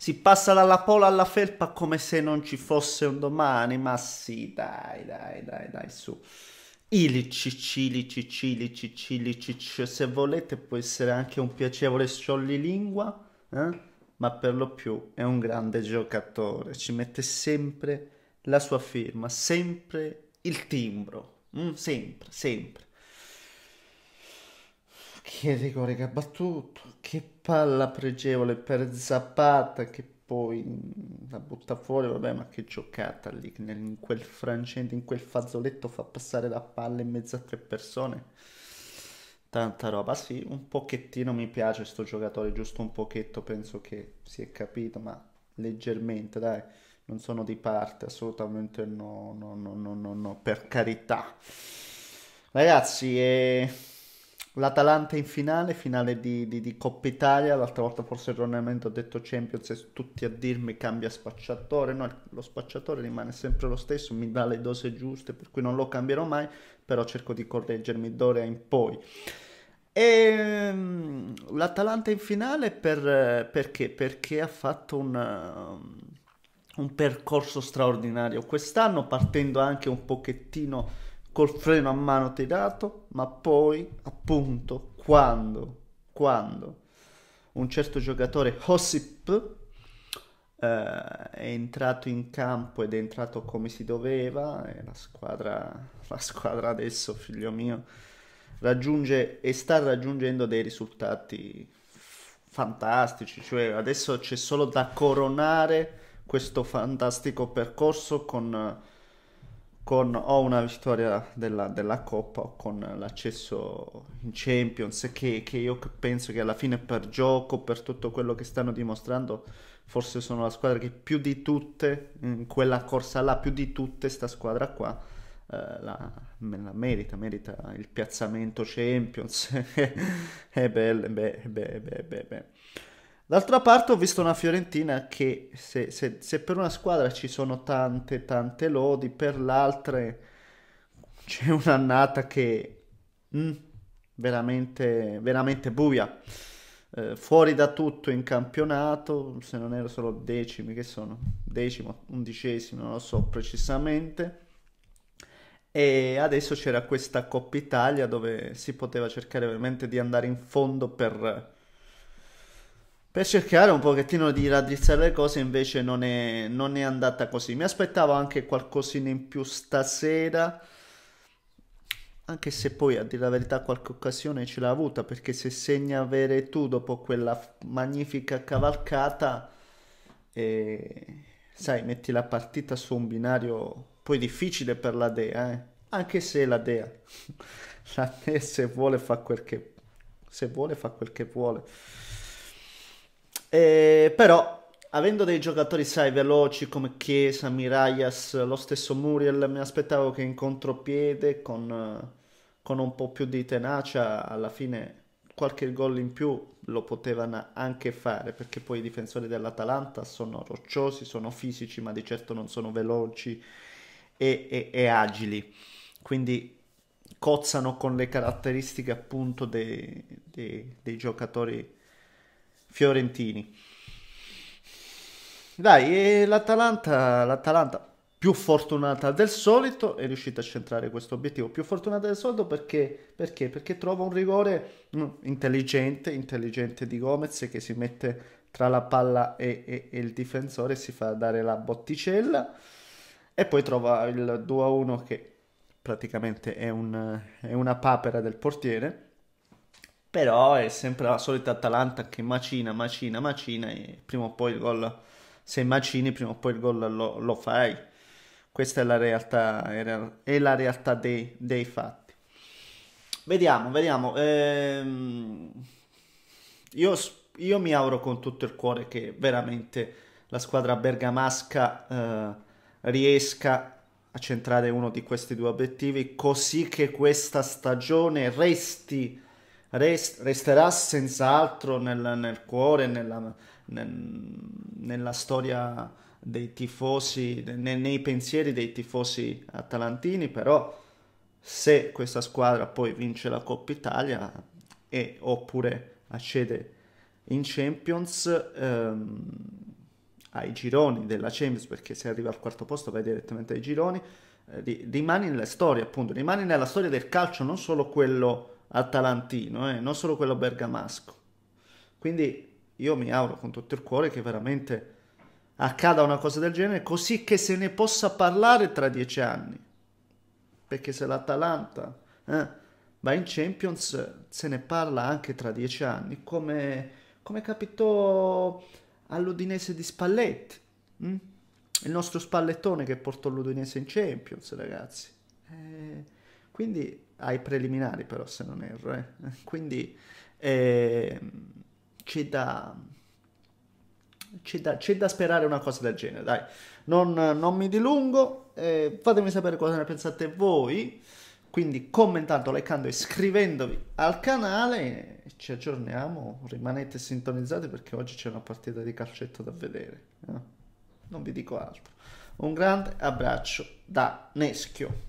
Si passa dalla pola alla felpa come se non ci fosse un domani, ma sì, dai, dai, dai, dai, su. Ilicic, ilicic, ilicic, ilicic, se volete può essere anche un piacevole sciollilingua, eh? ma per lo più è un grande giocatore, ci mette sempre la sua firma, sempre il timbro, mm? sempre, sempre. Che rigore che ha battuto, che palla pregevole per Zapata che poi la butta fuori, vabbè ma che giocata lì, in quel frangente, in quel fazzoletto fa passare la palla in mezzo a tre persone. Tanta roba, sì, un pochettino mi piace questo giocatore, giusto un pochetto, penso che si è capito, ma leggermente, dai, non sono di parte, assolutamente no, no, no, no, no, no per carità. Ragazzi, eh... L'Atalanta in finale, finale di, di, di Coppa Italia, l'altra volta forse erroneamente ho detto Champions tutti a dirmi cambia spacciatore, no, lo spacciatore rimane sempre lo stesso, mi dà le dose giuste, per cui non lo cambierò mai, però cerco di correggermi d'ora in poi. E ehm, l'Atalanta in finale per, perché? Perché ha fatto un, um, un percorso straordinario quest'anno, partendo anche un pochettino col freno a mano tirato, ma poi, appunto, quando, quando un certo giocatore, Hossip, eh, è entrato in campo ed è entrato come si doveva, e la squadra, la squadra adesso, figlio mio, raggiunge e sta raggiungendo dei risultati fantastici, cioè adesso c'è solo da coronare questo fantastico percorso con con o una vittoria della, della Coppa o con l'accesso in Champions, che, che io penso che alla fine per gioco, per tutto quello che stanno dimostrando, forse sono la squadra che più di tutte, in quella corsa là, più di tutte, sta squadra qua, eh, la, la, merita, merita il piazzamento Champions. è bello, eh, beh, beh, beh, beh, beh. D'altra parte ho visto una Fiorentina che se, se, se, per una squadra ci sono tante tante lodi, per l'altra c'è un'annata che mm, veramente, veramente buia. Eh, fuori da tutto in campionato, se non ero solo decimi, che sono decimo, undicesimo, non lo so precisamente. E adesso c'era questa Coppa Italia dove si poteva cercare veramente di andare in fondo per per cercare un pochettino di raddrizzare le cose invece non è, non è andata così. Mi aspettavo anche qualcosina in più stasera, anche se poi a dire la verità qualche occasione ce l'ha avuta, perché se segna avere tu dopo quella magnifica cavalcata, eh, sai, metti la partita su un binario poi difficile per la Dea, eh? anche se la Dea, la Dea se vuole fa quel che, se vuole fa quel che vuole. Eh, però, avendo dei giocatori, sai, veloci come Chiesa, Miraias, lo stesso Muriel, mi aspettavo che in contropiede, con, con un po' più di tenacia, alla fine qualche gol in più lo potevano anche fare perché poi i difensori dell'Atalanta sono rocciosi, sono fisici, ma di certo non sono veloci e, e, e agili. Quindi cozzano con le caratteristiche appunto dei, dei, dei giocatori fiorentini. Dai, l'Atalanta, l'Atalanta più fortunata del solito è riuscita a centrare questo obiettivo. Più fortunata del solito perché, perché? perché trova un rigore mm, intelligente, intelligente di Gomez che si mette tra la palla e, e, e il difensore, si fa dare la botticella e poi trova il 2-1 che praticamente è, un, è una papera del portiere però è sempre la solita Atalanta che macina, macina, macina e prima o poi il gol, se macini prima o poi il gol lo, lo fai. Questa è la realtà, è la realtà dei, dei fatti. Vediamo, vediamo. Ehm, io, io, mi auguro con tutto il cuore che veramente la squadra bergamasca eh, riesca a centrare uno di questi due obiettivi, così che questa stagione resti rest, resterà senz'altro nel, nel cuore, nella, nel, nella storia dei tifosi, ne, nei pensieri dei tifosi atalantini, però se questa squadra poi vince la Coppa Italia e, oppure accede in Champions ehm, ai gironi della Champions perché se arriva al quarto posto vai direttamente ai gironi eh, rimani nella storia appunto rimani nella storia del calcio non solo quello atalantino, eh, non solo quello bergamasco. Quindi io mi auguro con tutto il cuore che veramente accada una cosa del genere, così che se ne possa parlare tra dieci anni. Perché se l'Atalanta eh, va in Champions, se ne parla anche tra dieci anni, come, come capitò all'Udinese di Spalletti. Hm? Il nostro spallettone che portò l'Udinese in Champions, ragazzi. Eh, quindi ai preliminari però se non erro, eh. quindi eh, c'è, da, c'è, da, c'è da sperare una cosa del genere, dai, non, non mi dilungo, eh, fatemi sapere cosa ne pensate voi, quindi commentando, leccando, iscrivendovi al canale, ci aggiorniamo, rimanete sintonizzati perché oggi c'è una partita di calcetto da vedere, eh. non vi dico altro. Un grande abbraccio da Neschio.